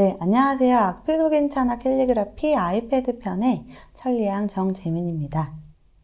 네, 안녕하세요. 악필도 괜찮아 캘리그라피 아이패드 편의 천리양 정재민입니다.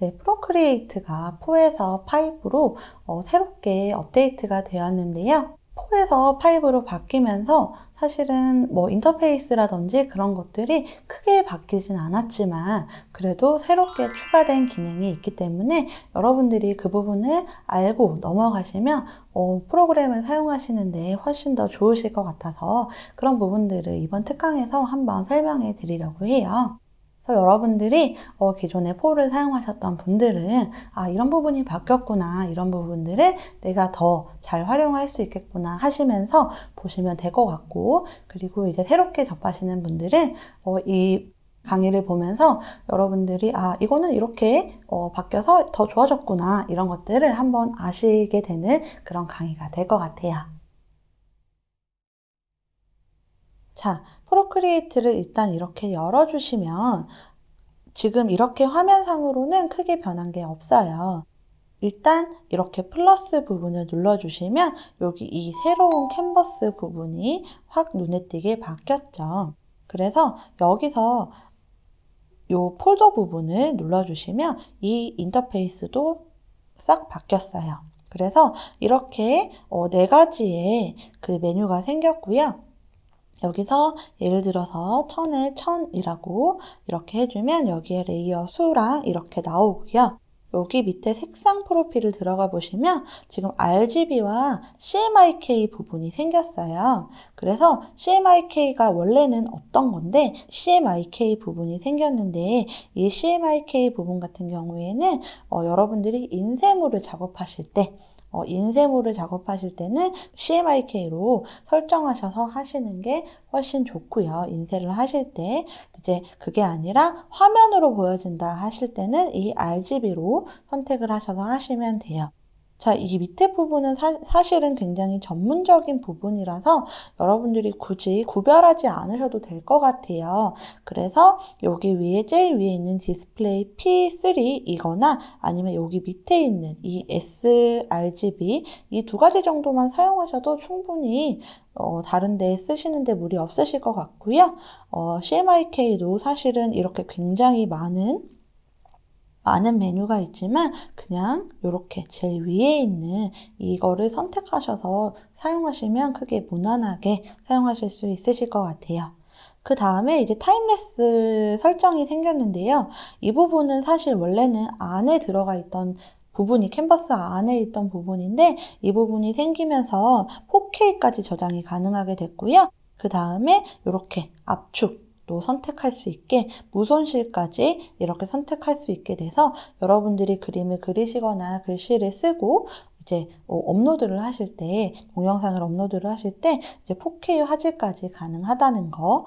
네, 프로크리에이트가 4에서 5로 어, 새롭게 업데이트가 되었는데요. 4에서 5로 바뀌면서 사실은 뭐 인터페이스라든지 그런 것들이 크게 바뀌진 않았지만 그래도 새롭게 추가된 기능이 있기 때문에 여러분들이 그 부분을 알고 넘어가시면 어, 프로그램을 사용하시는데 훨씬 더 좋으실 것 같아서 그런 부분들을 이번 특강에서 한번 설명해 드리려고 해요. 그래서 여러분들이 어, 기존에 포를 사용하셨던 분들은 아 이런 부분이 바뀌었구나 이런 부분들을 내가 더 잘활용할수 있겠구나 하시면서 보시면 될 것 같고 그리고 이제 새롭게 접하시는 분들은 어, 이 강의를 보면서 여러분들이 아 이거는 이렇게 어, 바뀌어서 더 좋아졌구나 이런 것들을 한번 아시게 되는 그런 강의가 될 것 같아요. 자, 프로크리에이트를 일단 이렇게 열어주시면 지금 이렇게 화면상으로는 크게 변한 게 없어요. 일단 이렇게 플러스 부분을 눌러주시면 여기 이 새로운 캔버스 부분이 확 눈에 띄게 바뀌었죠. 그래서 여기서 이 폴더 부분을 눌러주시면 이 인터페이스도 싹 바뀌었어요. 그래서 이렇게 어, 네 가지의 그 메뉴가 생겼고요. 여기서 예를 들어서 천에 천이라고 이렇게 해주면 여기에 레이어 수랑 이렇게 나오고요. 여기 밑에 색상 프로필을 들어가 보시면 지금 RGB와 CMYK 부분이 생겼어요. 그래서 CMYK가 원래는 없던 건데 CMYK 부분이 생겼는데 이 CMYK 부분 같은 경우에는 어, 여러분들이 인쇄물을 작업하실 때 어, 인쇄물을 작업하실 때는 CMYK로 설정하셔서 하시는 게 훨씬 좋고요. 인쇄를 하실 때 이제 그게 아니라 화면으로 보여진다 하실 때는 이 RGB로 선택을 하셔서 하시면 돼요. 자, 이 밑에 부분은 사, 실은 굉장히 전문적인 부분이라서 여러분들이 굳이 구별하지 않으셔도 될 것 같아요. 그래서 여기 위에 제일 위에 있는 디스플레이 P3이거나 아니면 여기 밑에 있는 이 sRGB 이 두 가지 정도만 사용하셔도 충분히 어, 다른 데 쓰시는데 무리 없으실 것 같고요. 어, CMYK도 사실은 이렇게 굉장히 많은 많은 메뉴가 있지만 그냥 이렇게 제일 위에 있는 이거를 선택하셔서 사용하시면 크게 무난하게 사용하실 수 있으실 것 같아요. 그 다음에 이제 타임레스 설정이 생겼는데요. 이 부분은 사실 원래는 안에 들어가 있던 부분이 캔버스 안에 있던 부분인데 이 부분이 생기면서 4K까지 저장이 가능하게 됐고요. 그 다음에 이렇게 압축 또 선택할 수 있게 무손실까지 이렇게 선택할 수 있게 돼서 여러분들이 그림을 그리시거나 글씨를 쓰고 이제 어, 업로드를 하실 때 동영상을 업로드를 하실 때 이제 4K 화질까지 가능하다는 거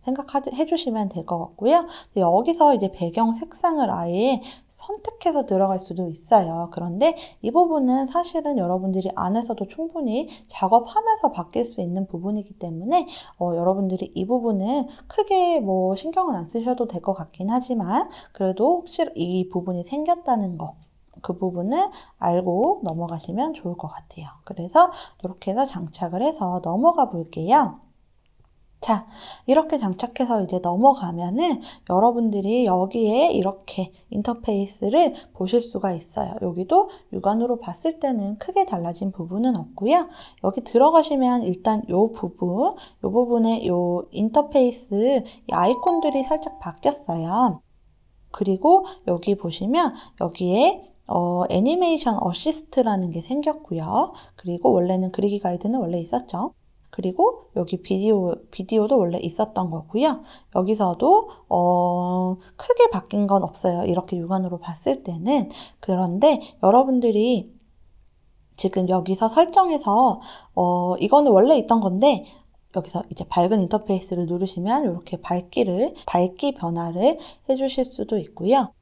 생각해 주시면 될 것 같고요. 여기서 이제 배경 색상을 아예 선택해서 들어갈 수도 있어요. 그런데 이 부분은 사실은 여러분들이 안에서도 충분히 작업하면서 바뀔 수 있는 부분이기 때문에 어, 여러분들이 이 부분은 크게 뭐 신경은 안 쓰셔도 될 것 같긴 하지만 그래도 혹시 이 부분이 생겼다는 거 그 부분을 알고 넘어가시면 좋을 것 같아요. 그래서 이렇게 해서 장착을 해서 넘어가 볼게요. 자, 이렇게 장착해서 이제 넘어가면은 여러분들이 여기에 이렇게 인터페이스를 보실 수가 있어요. 여기도 육안으로 봤을 때는 크게 달라진 부분은 없고요. 여기 들어가시면 일단 요 부분, 요 부분에 요 인터페이스 아이콘들이 살짝 바뀌었어요. 그리고 여기 보시면 여기에 어, 애니메이션 어시스트라는 게 생겼고요. 그리고 원래는 그리기 가이드는 원래 있었죠. 그리고 여기 비디오, 비디오도 원래 있었던 거고요. 여기서도, 어, 크게 바뀐 건 없어요. 이렇게 육안으로 봤을 때는. 그런데 여러분들이 지금 여기서 설정해서, 어, 이거는 원래 있던 건데, 여기서 이제 밝은 인터페이스를 누르시면 이렇게 밝기를, 밝기 변화를 해주실 수도 있고요.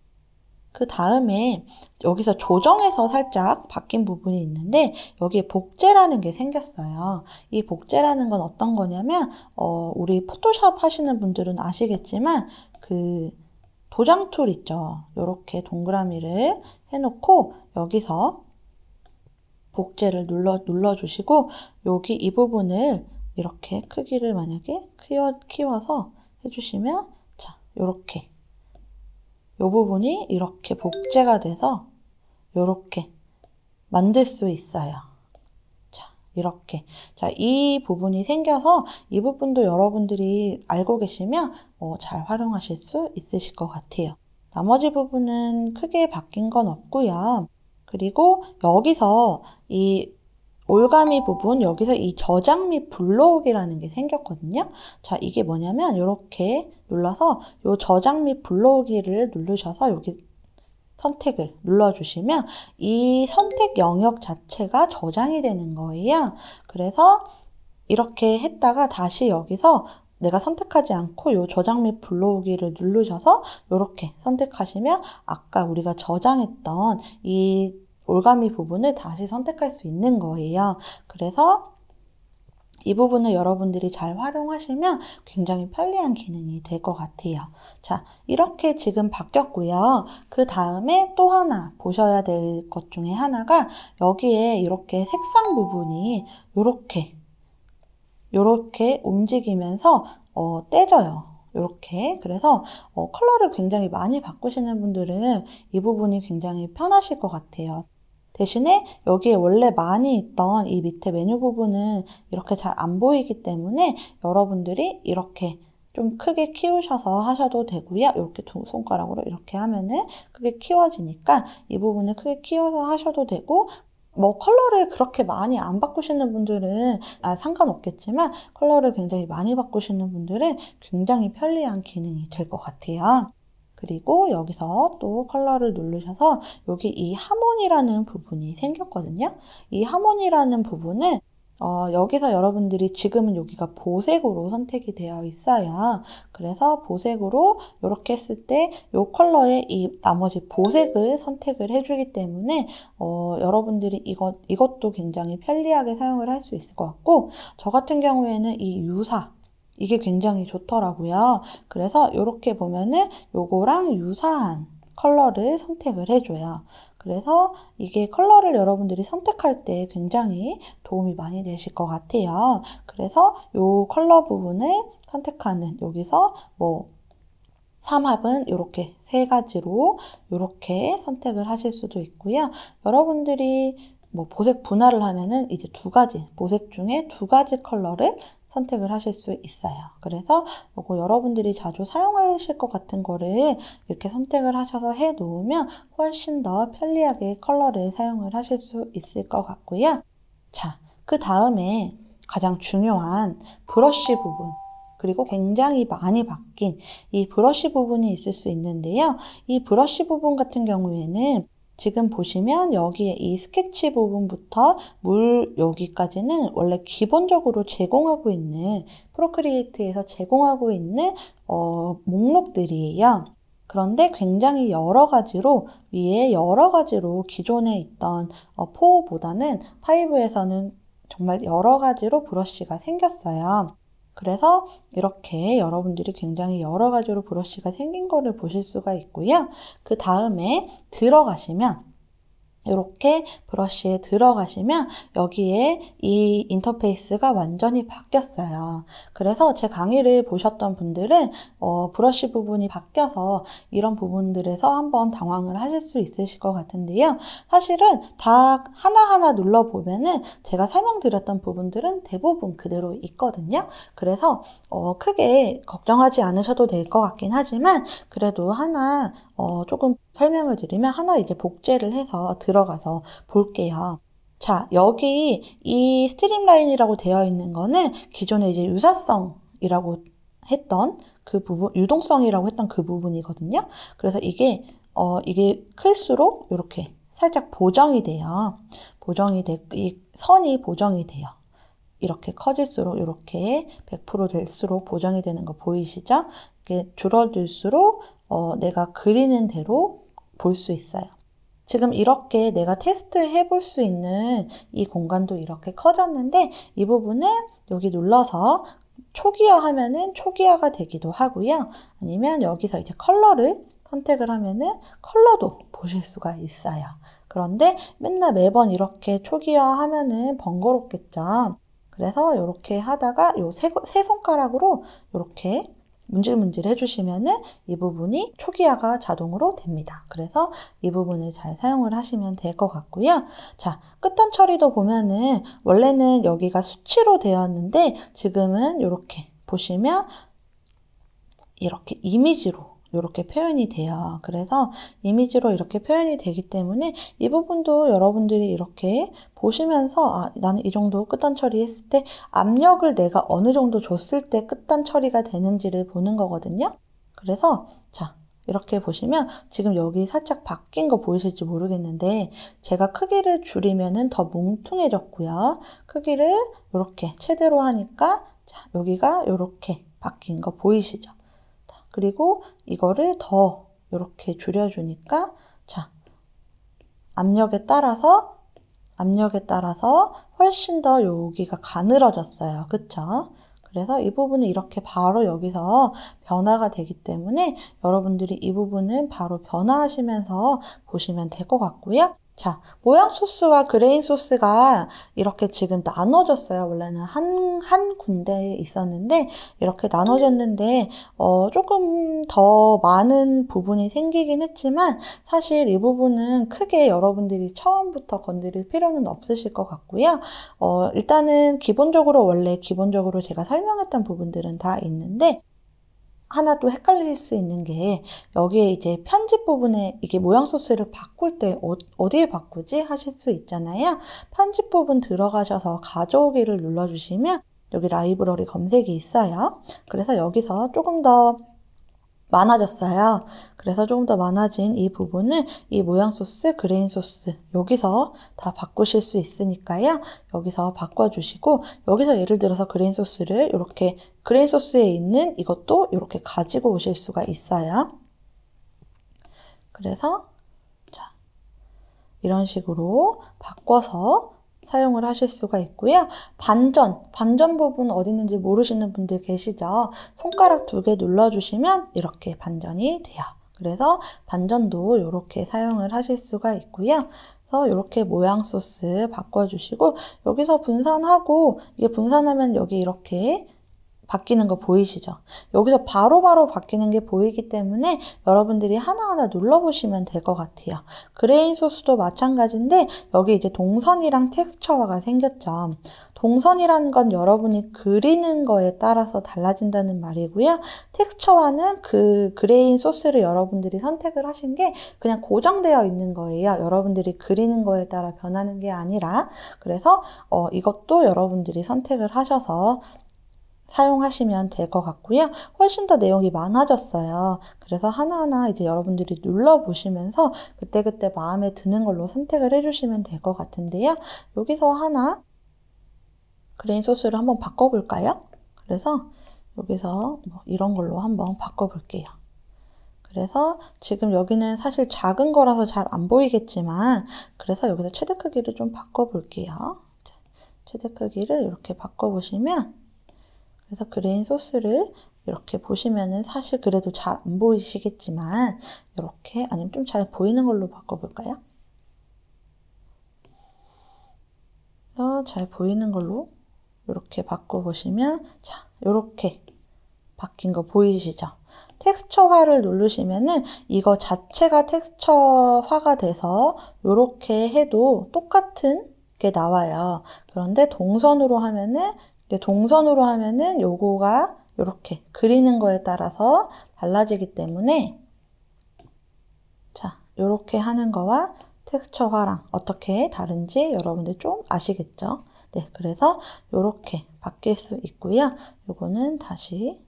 그 다음에 여기서 조정해서 살짝 바뀐 부분이 있는데 여기에 복제라는 게 생겼어요. 이 복제라는 건 어떤 거냐면 어, 우리 포토샵 하시는 분들은 아시겠지만 그 도장 툴 있죠. 이렇게 동그라미를 해놓고 여기서 복제를 눌러 눌러주시고 여기 이 부분을 이렇게 크기를 만약에 키워 키워서 해주시면 자 이렇게 이 부분이 이렇게 복제가 돼서 이렇게 만들 수 있어요. 자, 이렇게. 자, 이 부분이 생겨서 이 부분도 여러분들이 알고 계시면 어, 잘 활용하실 수 있으실 것 같아요. 나머지 부분은 크게 바뀐 건 없고요. 그리고 여기서 이 올가미 부분 여기서 이 저장 및 불러오기라는 게 생겼거든요. 자 이게 뭐냐면 이렇게 눌러서 이 저장 및 불러오기를 누르셔서 여기 선택을 눌러주시면 이 선택 영역 자체가 저장이 되는 거예요. 그래서 이렇게 했다가 다시 여기서 내가 선택하지 않고 이 저장 및 불러오기를 누르셔서 이렇게 선택하시면 아까 우리가 저장했던 이 올가미 부분을 다시 선택할 수 있는 거예요. 그래서 이 부분을 여러분들이 잘 활용하시면 굉장히 편리한 기능이 될 것 같아요. 자, 이렇게 지금 바뀌었고요. 그 다음에 또 하나 보셔야 될 것 중에 하나가 여기에 이렇게 색상 부분이 이렇게 이렇게 움직이면서 어, 떼져요. 이렇게 그래서 어, 컬러를 굉장히 많이 바꾸시는 분들은 이 부분이 굉장히 편하실 것 같아요. 대신에 여기에 원래 많이 있던 이 밑에 메뉴 부분은 이렇게 잘 안 보이기 때문에 여러분들이 이렇게 좀 크게 키우셔서 하셔도 되고요. 이렇게 두 손가락으로 이렇게 하면은 크게 키워지니까 이 부분을 크게 키워서 하셔도 되고 뭐 컬러를 그렇게 많이 안 바꾸시는 분들은 아, 상관없겠지만 컬러를 굉장히 많이 바꾸시는 분들은 굉장히 편리한 기능이 될 것 같아요. 그리고 여기서 또 컬러를 누르셔서 여기 이 하모니라는 부분이 생겼거든요. 이 하모니라는 부분은 어, 여기서 여러분들이 지금은 여기가 보색으로 선택이 되어 있어요. 그래서 보색으로 이렇게 했을 때 이 컬러의 이 나머지 보색을 선택을 해주기 때문에 어, 여러분들이 이것, 이것도 굉장히 편리하게 사용을 할 수 있을 것 같고 저 같은 경우에는 이 유사 이게 굉장히 좋더라고요. 그래서 이렇게 보면은 요거랑 유사한 컬러를 선택을 해줘요. 그래서 이게 컬러를 여러분들이 선택할 때 굉장히 도움이 많이 되실 것 같아요. 그래서 요 컬러 부분을 선택하는 여기서 뭐 삼합은 이렇게 세 가지로 이렇게 선택을 하실 수도 있고요. 여러분들이 뭐 보색 분할을 하면은 이제 두 가지 보색 중에 두 가지 컬러를 선택을 하실 수 있어요. 그래서 이거 뭐 그 여러분들이 자주 사용하실 것 같은 거를 이렇게 선택을 하셔서 해 놓으면 훨씬 더 편리하게 컬러를 사용을 하실 수 있을 것 같고요. 자, 그 다음에 가장 중요한 브러쉬 부분 그리고 굉장히 많이 바뀐 이 브러쉬 부분이 있을 수 있는데요. 이 브러쉬 부분 같은 경우에는 지금 보시면 여기에 이 스케치 부분부터 물 여기까지는 원래 기본적으로 제공하고 있는 프로크리에이트에서 제공하고 있는 어, 목록들이에요. 그런데 굉장히 여러 가지로 위에 여러 가지로 기존에 있던 어, 4보다는 5에서는 정말 여러 가지로 브러쉬가 생겼어요. 그래서 이렇게 여러분들이 굉장히 여러 가지로 브러쉬가 생긴 거를 보실 수가 있고요. 그 다음에 들어가시면 이렇게 브러쉬에 들어가시면 여기에 이 인터페이스가 완전히 바뀌었어요. 그래서 제 강의를 보셨던 분들은 어, 브러쉬 부분이 바뀌어서 이런 부분들에서 한번 당황을 하실 수 있으실 것 같은데요. 사실은 다 하나하나 눌러보면은 제가 설명드렸던 부분들은 대부분 그대로 있거든요. 그래서 어, 크게 걱정하지 않으셔도 될 것 같긴 하지만 그래도 하나 어, 조금 설명을 드리면 하나 이제 복제를 해서 들어가서 볼게요. 자, 여기 이 스트림라인이라고 되어 있는 거는 기존에 이제 유사성이라고 했던 그 부분, 유동성이라고 했던 그 부분이거든요. 그래서 이게, 어, 이게 클수록 이렇게 살짝 보정이 돼요. 보정이 돼, 이 선이 보정이 돼요. 이렇게 커질수록 이렇게 100% 될수록 보정이 되는 거 보이시죠? 이게 줄어들수록 어, 내가 그리는 대로 볼 수 있어요. 지금 이렇게 내가 테스트 해볼 수 있는 이 공간도 이렇게 커졌는데 이 부분은 여기 눌러서 초기화 하면은 초기화가 되기도 하고요. 아니면 여기서 이제 컬러를 선택을 하면은 컬러도 보실 수가 있어요. 그런데 맨날 매번 이렇게 초기화 하면은 번거롭겠죠. 그래서 이렇게 하다가 요세 세 손가락으로 이렇게 문질문질 해주시면은 이 부분이 초기화가 자동으로 됩니다. 그래서 이 부분을 잘 사용을 하시면 될 것 같고요. 자, 끝단 처리도 보면은 원래는 여기가 수치로 되었는데 지금은 이렇게 보시면 이렇게 이미지로 이렇게 표현이 돼요. 그래서 이미지로 이렇게 표현이 되기 때문에 이 부분도 여러분들이 이렇게 보시면서 아, 나는 이 정도 끝단 처리했을 때 압력을 내가 어느 정도 줬을 때 끝단 처리가 되는지를 보는 거거든요. 그래서 자 이렇게 보시면 지금 여기 살짝 바뀐 거 보이실지 모르겠는데 제가 크기를 줄이면 더 뭉퉁해졌고요. 크기를 이렇게 최대로 하니까 자, 여기가 이렇게 바뀐 거 보이시죠? 그리고 이거를 더 이렇게 줄여주니까 자 압력에 따라서 압력에 따라서 훨씬 더 여기가 가늘어졌어요. 그쵸? 그래서 이 부분은 이렇게 바로 여기서 변화가 되기 때문에 여러분들이 이 부분은 바로 변화하시면서 보시면 될 것 같고요. 자, 모양 소스와 그레인 소스가 이렇게 지금 나눠졌어요. 원래는 한, 한 군데에 있었는데, 이렇게 나눠졌는데, 어, 조금 더 많은 부분이 생기긴 했지만, 사실 이 부분은 크게 여러분들이 처음부터 건드릴 필요는 없으실 것 같고요. 어, 일단은 기본적으로, 원래 기본적으로 제가 설명했던 부분들은 다 있는데, 하나 또 헷갈릴 수 있는 게 여기에 이제 편집 부분에 이게 모양 소스를 바꿀 때 어, 디에 바꾸지 하실 수 있잖아요. 편집 부분 들어가셔서 가져오기를 눌러주시면 여기 라이브러리 검색이 있어요. 그래서 여기서 조금 더 많아졌어요. 그래서 조금 더 많아진 이부분은이 모양 소스, 그레인 소스 여기서 다 바꾸실 수 있으니까요. 여기서 바꿔주시고 여기서 예를 들어서 그레인 소스를 이렇게 그레인 소스에 있는 이것도 이렇게 가지고 오실 수가 있어요. 그래서 자 이런 식으로 바꿔서 사용을 하실 수가 있고요. 반전, 반전 부분 어디 있는지 모르시는 분들 계시죠? 손가락 두 개 눌러주시면 이렇게 반전이 돼요. 그래서 반전도 이렇게 사용을 하실 수가 있고요. 그래서 이렇게 모양 소스 바꿔주시고 여기서 분산하고 이게 분산하면 여기 이렇게 바뀌는 거 보이시죠? 여기서 바로바로 바로 바뀌는 게 보이기 때문에 여러분들이 하나하나 눌러보시면 될 것 같아요. 그레인 소스도 마찬가지인데 여기 이제 동선이랑 텍스처가 생겼죠. 동선이라는 건 여러분이 그리는 거에 따라서 달라진다는 말이고요. 텍스처와는 그 그레인 소스를 여러분들이 선택을 하신 게 그냥 고정되어 있는 거예요. 여러분들이 그리는 거에 따라 변하는 게 아니라 그래서 어, 이것도 여러분들이 선택을 하셔서 사용하시면 될 것 같고요. 훨씬 더 내용이 많아졌어요. 그래서 하나하나 이제 여러분들이 눌러보시면서 그때그때 마음에 드는 걸로 선택을 해주시면 될 것 같은데요. 여기서 하나 그레인 소스를 한번 바꿔볼까요? 그래서 여기서 뭐 이런 걸로 한번 바꿔볼게요. 그래서 지금 여기는 사실 작은 거라서 잘 안 보이겠지만 그래서 여기서 최대 크기를 좀 바꿔볼게요. 최대 크기를 이렇게 바꿔보시면 그래서 그린 소스를 이렇게 보시면은 사실 그래도 잘 안 보이시겠지만 이렇게 아니면 좀 잘 보이는 걸로 바꿔볼까요? 잘 보이는 걸로 이렇게 바꿔보시면 자 이렇게 바뀐 거 보이시죠? 텍스처화를 누르시면은 이거 자체가 텍스처화가 돼서 이렇게 해도 똑같은 게 나와요. 그런데 동선으로 하면은 근데 동선으로 하면은 요거가 이렇게 그리는 거에 따라서 달라지기 때문에 자, 요렇게 하는 거와 텍스처화랑 어떻게 다른지 여러분들 좀 아시겠죠? 네, 그래서 요렇게 바뀔 수 있고요. 요거는 다시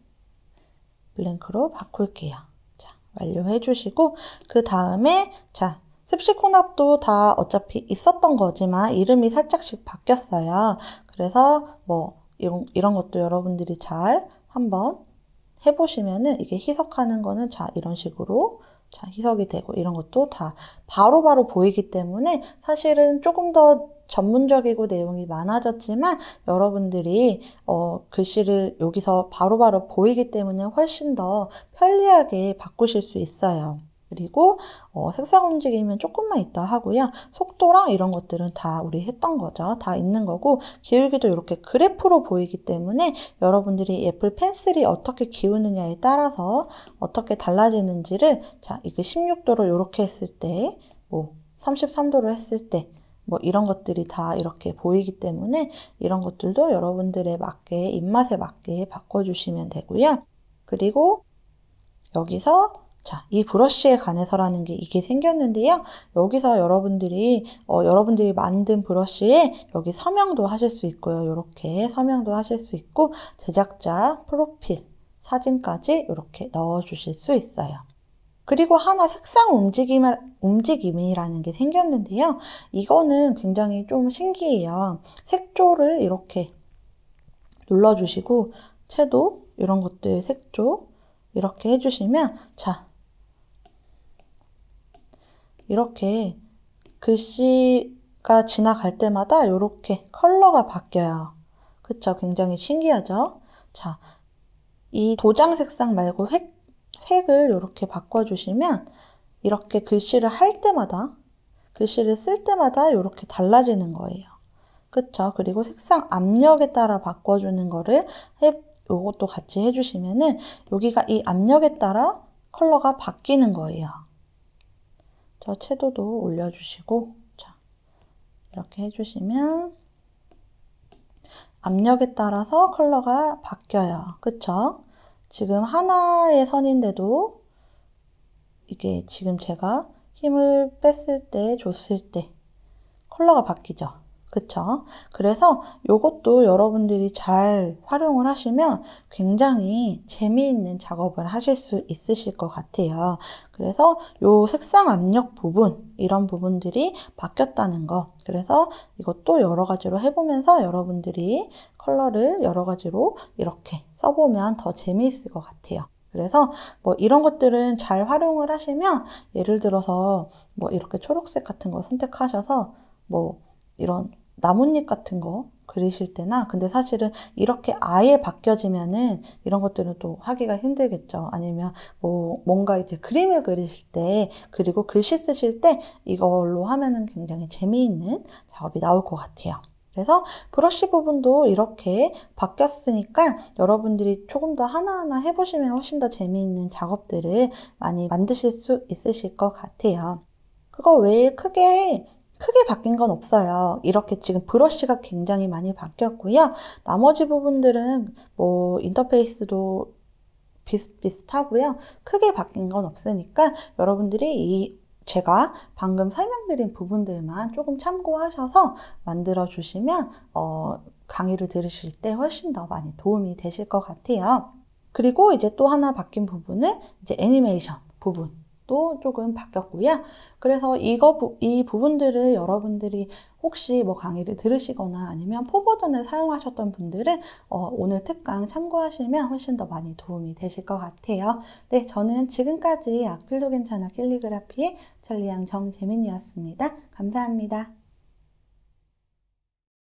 블랭크로 바꿀게요. 자, 완료해 주시고 그 다음에 자, 습식 혼합도 다 어차피 있었던 거지만 이름이 살짝씩 바뀌었어요. 그래서 뭐 이런, 이런 것도 여러분들이 잘 한번 해보시면은 이게 희석하는 거는 자, 이런 식으로 자, 희석이 되고 이런 것도 다 바로바로 바로 보이기 때문에 사실은 조금 더 전문적이고 내용이 많아졌지만 여러분들이 어, 글씨를 여기서 바로바로 바로 보이기 때문에 훨씬 더 편리하게 바꾸실 수 있어요. 그리고 어, 색상 움직이면 조금만 있다 하고요. 속도랑 이런 것들은 다 우리 했던 거죠. 다 있는 거고 기울기도 이렇게 그래프로 보이기 때문에 여러분들이 애플 펜슬이 어떻게 기우느냐에 따라서 어떻게 달라지는지를 자 이게 16도로 이렇게 했을 때, 뭐 33도로 했을 때, 뭐 이런 것들이 다 이렇게 보이기 때문에 이런 것들도 여러분들의 맞게 입맛에 맞게 바꿔주시면 되고요. 그리고 여기서 자, 이 브러쉬에 관해서라는 게 이게 생겼는데요. 여기서 여러분들이 어, 여러분들이 만든 브러쉬에 여기 서명도 하실 수 있고요. 이렇게 서명도 하실 수 있고 제작자 프로필 사진까지 이렇게 넣어 주실 수 있어요. 그리고 하나 색상 움직임, 움직임이라는 게 생겼는데요. 이거는 굉장히 좀 신기해요. 색조를 이렇게 눌러주시고 채도 이런 것들 색조 이렇게 해주시면 자 이렇게 글씨가 지나갈 때마다 이렇게 컬러가 바뀌어요. 그쵸? 굉장히 신기하죠? 자, 이 도장 색상 말고 획, 획을 이렇게 바꿔주시면 이렇게 글씨를 할 때마다 글씨를 쓸 때마다 이렇게 달라지는 거예요. 그쵸? 그리고 색상 압력에 따라 바꿔주는 거를 해, 요것도 같이 해주시면은 여기가 이 압력에 따라 컬러가 바뀌는 거예요. 저 채도도 올려주시고 자 이렇게 해주시면 압력에 따라서 컬러가 바뀌어요. 그쵸? 지금 하나의 선인데도 이게 지금 제가 힘을 뺐을 때, 줬을 때 컬러가 바뀌죠. 그쵸? 그래서 이것도 여러분들이 잘 활용을 하시면 굉장히 재미있는 작업을 하실 수 있으실 것 같아요. 그래서 이 색상 압력 부분, 이런 부분들이 바뀌었다는 거. 그래서 이것도 여러 가지로 해보면서 여러분들이 컬러를 여러 가지로 이렇게 써보면 더 재미있을 것 같아요. 그래서 뭐 이런 것들은 잘 활용을 하시면 예를 들어서 뭐 이렇게 초록색 같은 거 선택하셔서 뭐 이런 나뭇잎 같은 거 그리실 때나 근데 사실은 이렇게 아예 바뀌어지면은 이런 것들은 또 하기가 힘들겠죠 아니면 뭐 뭔가 이제 그림을 그리실 때 그리고 글씨 쓰실 때 이걸로 하면은 굉장히 재미있는 작업이 나올 것 같아요 그래서 브러쉬 부분도 이렇게 바뀌었으니까 여러분들이 조금 더 하나하나 해보시면 훨씬 더 재미있는 작업들을 많이 만드실 수 있으실 것 같아요 그거 외에 크게 크게 바뀐 건 없어요. 이렇게 지금 브러쉬가 굉장히 많이 바뀌었고요. 나머지 부분들은 뭐 인터페이스도 비슷비슷하고요. 크게 바뀐 건 없으니까 여러분들이 이 제가 방금 설명드린 부분들만 조금 참고하셔서 만들어 주시면 어, 강의를 들으실 때 훨씬 더 많이 도움이 되실 것 같아요. 그리고 이제 또 하나 바뀐 부분은 이제 애니메이션 부분. 방식도 조금 바뀌었고요. 그래서 이거 이 부분들을 여러분들이 혹시 뭐 강의를 들으시거나 아니면 포버전을 사용하셨던 분들은 어, 오늘 특강 참고하시면 훨씬 더 많이 도움이 되실 것 같아요. 네, 저는 지금까지 악필도 괜찮아 캘리그라피의 전리양 정재민이었습니다. 감사합니다.